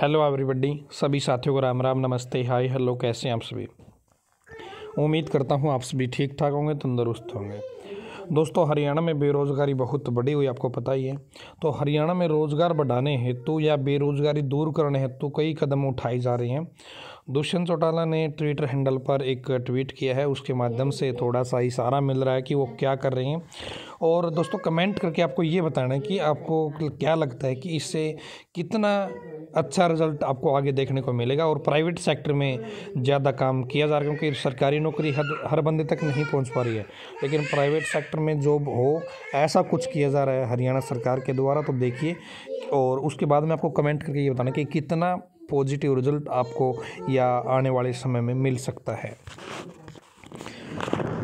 hello everybody सभी साथियों को राम राम नमस्ते हाय हेलो कैसे हैं आप सभी उम्मीद करता हूँ आप सभी ठीक ठाक होंगे तंदुरुस्त होंगे दोस्तों हरियाणा में बेरोज़गारी बहुत बढ़ी हुई आपको पता ही है तो हरियाणा में रोज़गार बढ़ाने हेतु या बेरोज़गारी दूर करने हेतु कई कदम उठाए जा रहे हैं दुष्यंत चौटाला ने ट्विटर हैंडल पर एक ट्वीट किया है उसके माध्यम से थोड़ा सा इशारा मिल रहा है कि वो क्या कर रहे हैं और दोस्तों कमेंट करके आपको ये बताना है कि आपको क्या लगता है कि इससे कितना अच्छा रिजल्ट आपको आगे देखने को मिलेगा और प्राइवेट सेक्टर में ज़्यादा काम किया जा रहा है क्योंकि सरकारी नौकरी हर हर बंदे तक नहीं पहुंच पा रही है लेकिन प्राइवेट सेक्टर में जॉब हो ऐसा कुछ किया जा रहा है हरियाणा सरकार के द्वारा तो देखिए और उसके बाद में आपको कमेंट करके ये बताना कि कितना पॉजिटिव रिजल्ट आपको या आने वाले समय में मिल सकता है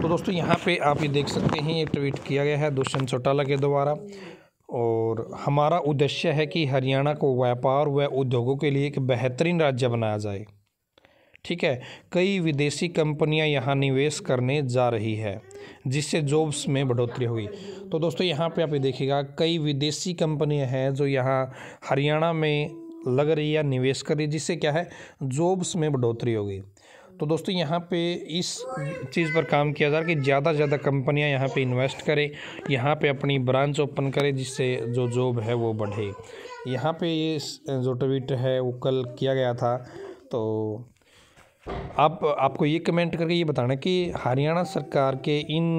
तो दोस्तों यहाँ पे आप ये देख सकते हैं ये ट्वीट किया गया है दुष्यंत चौटाला के द्वारा और हमारा उद्देश्य है कि हरियाणा को व्यापार व उद्योगों के लिए एक बेहतरीन राज्य बनाया जाए ठीक है कई विदेशी कंपनियां यहां निवेश करने जा रही है जिससे जॉब्स में बढ़ोतरी होगी तो दोस्तों यहां पे आप ये देखिएगा कई विदेशी कंपनियां हैं जो यहां हरियाणा में लग रही है या निवेश कर रही है जिससे क्या है जॉब्स में बढ़ोतरी होगी तो दोस्तों यहाँ पे इस चीज़ पर काम किया जा रहा है कि ज़्यादा से ज़्यादा कंपनियाँ यहाँ पे इन्वेस्ट करें यहाँ पे अपनी ब्रांच ओपन करें जिससे जो जॉब है वो बढ़े यहाँ पे ये जो ट्वीट है वो कल किया गया था तो आप आपको ये कमेंट करके ये बताना कि हरियाणा सरकार के इन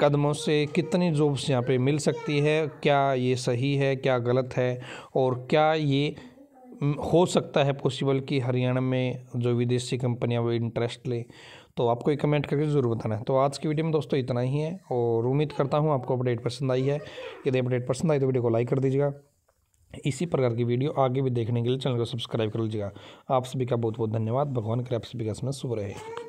कदमों से कितनी जॉब्स यहाँ पे मिल सकती है क्या ये सही है क्या गलत है और क्या ये हो सकता है पॉसिबल कि हरियाणा में जो विदेशी कंपनियाँ वो इंटरेस्ट लें तो आपको एक कमेंट करके ज़रूर बताना है तो आज की वीडियो में दोस्तों इतना ही है और उम्मीद करता हूँ आपको अपडेट पसंद आई है यदि अपडेट पसंद आई तो वीडियो को लाइक कर दीजिएगा इसी प्रकार की वीडियो आगे भी देखने के लिए चैनल को सब्सक्राइब कर लीजिएगा आप सभी का बहुत बहुत धन्यवाद भगवान करें आप सभी का समय शुभ रहे